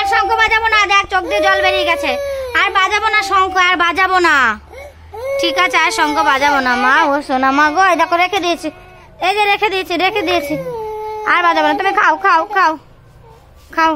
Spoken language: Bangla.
আর শঙ্খ বাজাবো না দেখ চোখ দিয়ে জল বেরিয়ে গেছে আর বাজাবো না শঙ্খ আর বাজাবো না ঠিক আছে আর শঙ্খ বাজাবো না মা ও সোনা মা গো দেখো রেখে দিয়েছি এই যে রেখে দিয়েছি রেখে দিয়েছি আর বাজাবো না তুমি খাও খাও খাও খাও